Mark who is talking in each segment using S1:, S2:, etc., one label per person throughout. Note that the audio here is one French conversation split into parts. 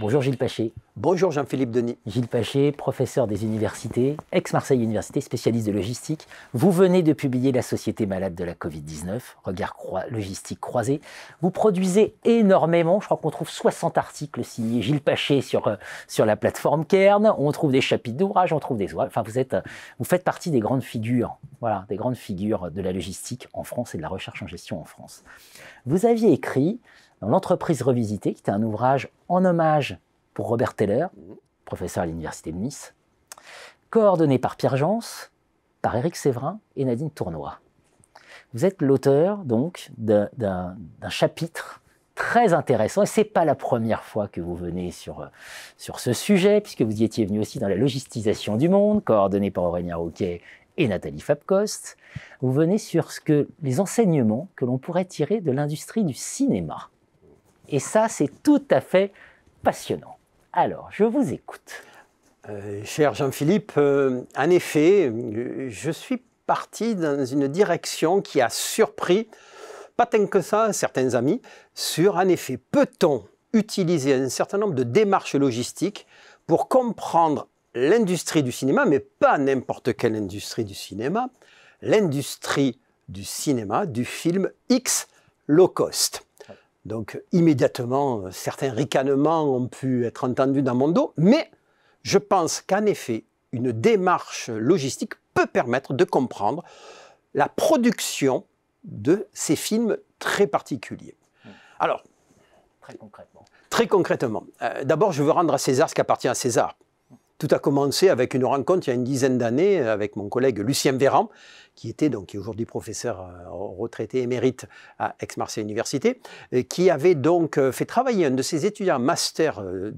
S1: Bonjour Gilles Paché. Bonjour Jean-Philippe Denis. Gilles Paché, professeur des universités, ex-Marseille Université, spécialiste de logistique. Vous venez de publier La société malade de la Covid-19, regard logistique croisé. Vous produisez énormément, je crois qu'on trouve 60 articles signés Gilles Paché sur, euh, sur la plateforme Cairn. on trouve des chapitres d'ouvrage, on trouve des enfin vous êtes euh, vous faites partie des grandes figures, voilà, des grandes figures de la logistique en France et de la recherche en gestion en France. Vous aviez écrit dans L'entreprise revisitée, qui était un ouvrage en hommage pour Robert Teller, mhm. professeur à l'université de Nice, coordonné par Pierre Jans, par Éric Séverin et Nadine Tournois. Vous êtes l'auteur donc d'un chapitre très intéressant et ce n'est pas la première fois que vous venez sur, euh, sur ce sujet puisque vous y étiez venu aussi dans la logistisation du monde coordonné par Aurélien Rouquet et Nathalie Fabcost. Vous venez sur ce que les enseignements que l'on pourrait tirer de l'industrie du cinéma.
S2: Et ça, c'est tout à fait passionnant. Alors, je vous écoute. Euh, cher Jean-Philippe, euh, en effet, je suis parti dans une direction qui a surpris, pas tant que ça, certains amis, sur, en effet, peut-on utiliser un certain nombre de démarches logistiques pour comprendre l'industrie du cinéma, mais pas n'importe quelle industrie du cinéma, l'industrie du cinéma, du film X low cost. Donc immédiatement, certains ricanements ont pu être entendus dans mon dos, mais je pense qu'en effet, une démarche logistique peut permettre de comprendre la production de ces films très particuliers. Hmm. Alors, très concrètement. Très concrètement. Euh, d'abord, je veux rendre à César ce qui appartient à César. Tout a commencé avec une rencontre il y a une dizaine d'années avec mon collègue Lucien Véran, qui était donc aujourd'hui professeur euh, retraité émérite à Aix-Marseille Université, qui avait donc euh, fait travailler un de ses étudiants master euh,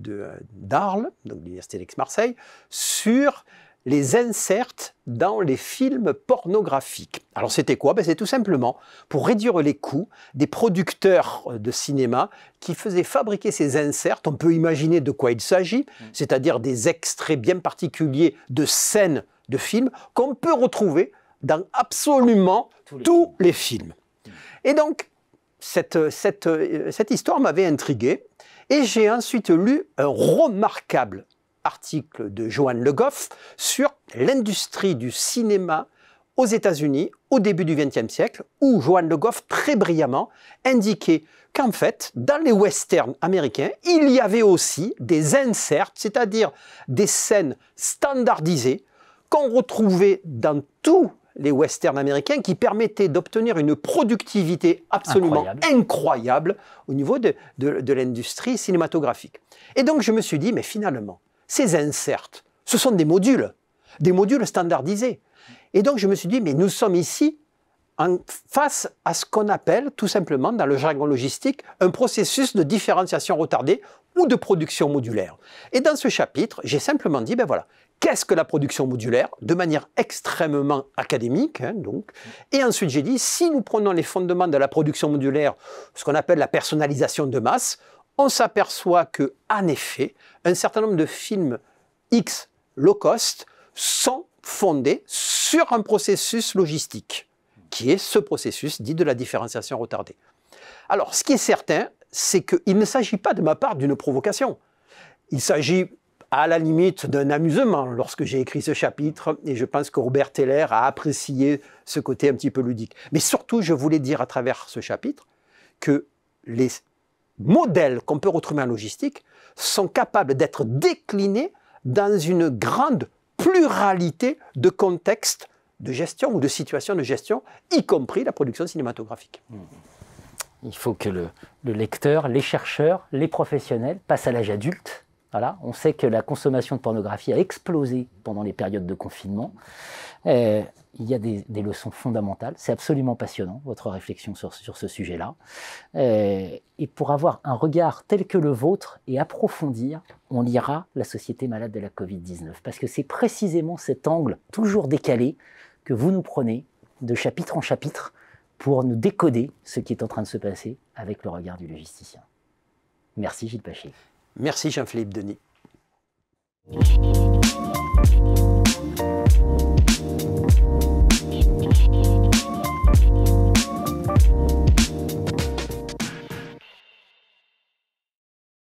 S2: d'Arles, donc l'université d'Aix-Marseille, sur les inserts dans les films pornographiques. Alors c'était quoi ben, C'est tout simplement pour réduire les coûts des producteurs euh, de cinéma qui faisaient fabriquer ces inserts. On peut imaginer de quoi il s'agit, mm. c'est-à-dire des extraits bien particuliers de scènes de films qu'on peut retrouver dans absolument tous les, films. Mm. Et donc, cette, euh, euh, cette histoire m'avait intrigué et j'ai ensuite lu un remarquable article de Johan Le Goff sur l'industrie du cinéma aux États-Unis au début du XXe siècle, où Johan Le Goff très brillamment indiquait qu'en fait, dans les westerns américains, il y avait aussi des inserts, c'est-à-dire des scènes standardisées qu'on retrouvait dans tous les westerns américains qui permettaient d'obtenir une productivité absolument incroyable, au niveau de l'industrie cinématographique. Et donc je me suis dit, mais finalement, ces inserts, ce sont des modules, des modules standardisés. Et donc je me suis dit, mais nous sommes ici en face à ce qu'on appelle tout simplement dans le jargon logistique un processus de différenciation retardée ou de production modulaire. Et dans ce chapitre, j'ai simplement dit, ben voilà, qu'est-ce que la production modulaire de manière extrêmement académique. Hein, donc. Et ensuite, j'ai dit, si nous prenons les fondements de la production modulaire, ce qu'on appelle la personnalisation de masse, on s'aperçoit que, en effet, un certain nombre de films X low cost sont fondés sur un processus logistique, qui est ce processus dit de la différenciation retardée. Alors, ce qui est certain, c'est qu'il ne s'agit pas de ma part d'une provocation. Il s'agit à la limite d'un amusement lorsque j'ai écrit ce chapitre, et je pense que Robert Teller a apprécié ce côté un petit peu ludique. Mais surtout, je voulais dire à travers ce chapitre que les modèles qu'on peut retrouver en logistique sont capables d'être déclinés dans une grande pluralité de contextes de gestion ou de situations de gestion, y compris la production cinématographique. Il faut que le,
S1: le lecteur, les chercheurs, les professionnels passent à l'âge adulte on sait que la consommation de pornographie a explosé pendant les périodes de confinement. Euh, il y a des, leçons fondamentales. C'est absolument passionnant, votre réflexion sur, ce sujet-là. Et, euh, et pour avoir un regard tel que le vôtre et approfondir, on lira La société malade de la Covid-19. Parce que c'est précisément cet angle toujours décalé que vous nous prenez de chapitre en chapitre pour nous décoder ce qui est en train de se passer avec le regard du
S2: logisticien. Merci Gilles Paché. Merci Jean-Philippe Denis.